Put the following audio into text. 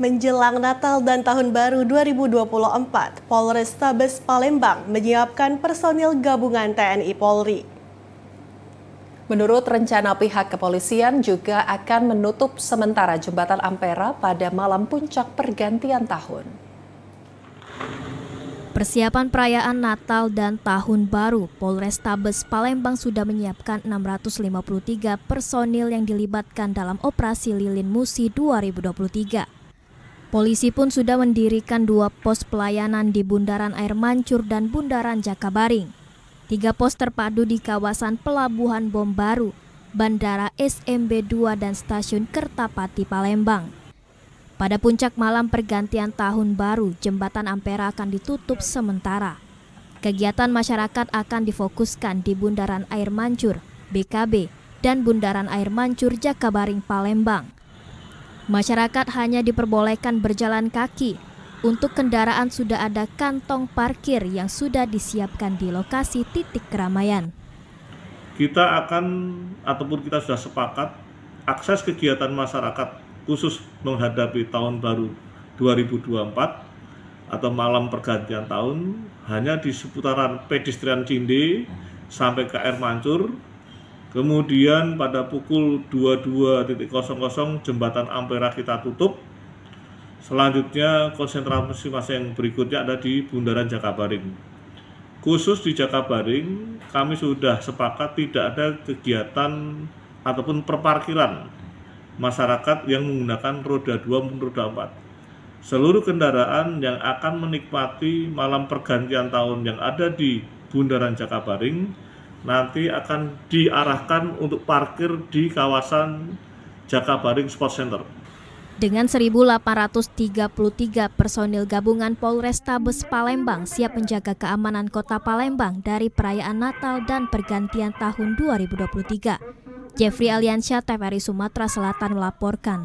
Menjelang Natal dan Tahun Baru 2024, Polrestabes Palembang menyiapkan personil gabungan TNI Polri. Menurut rencana pihak kepolisian juga akan menutup sementara jembatan Ampera pada malam puncak pergantian tahun. Persiapan perayaan Natal dan Tahun Baru, Polrestabes Palembang sudah menyiapkan 653 personil yang dilibatkan dalam operasi Lilin Musi 2023. Polisi pun sudah mendirikan dua pos pelayanan di Bundaran Air Mancur dan Bundaran Jakabaring. Tiga pos terpadu di kawasan Pelabuhan Bom Baru, Bandara SMB2 dan Stasiun Kertapati Palembang. Pada puncak malam pergantian tahun baru, jembatan Ampera akan ditutup sementara. Kegiatan masyarakat akan difokuskan di Bundaran Air Mancur, BKB, dan Bundaran Air Mancur Jakabaring Palembang. Masyarakat hanya diperbolehkan berjalan kaki. Untuk kendaraan sudah ada kantong parkir yang sudah disiapkan di lokasi titik keramaian. Kita akan ataupun kita sudah sepakat akses kegiatan masyarakat khusus menghadapi tahun baru 2024 atau malam pergantian tahun hanya di seputaran pedestrian Cinde sampai ke Air Mancur Kemudian pada pukul 22.00 jembatan Ampera kita tutup. Selanjutnya konsentrasi masa yang berikutnya ada di Bundaran Jakabaring. Khusus di Jakabaring, kami sudah sepakat tidak ada kegiatan ataupun perparkiran masyarakat yang menggunakan roda 2 maupun roda 4. Seluruh kendaraan yang akan menikmati malam pergantian tahun yang ada di Bundaran Jakabaring nanti akan diarahkan untuk parkir di kawasan Jakabaring Sport Center. Dengan 1.833 personil gabungan Polrestabes Palembang siap menjaga keamanan kota Palembang dari perayaan Natal dan pergantian tahun 2023. Jeffrey Aliansyah, TVRI Sumatera Selatan melaporkan.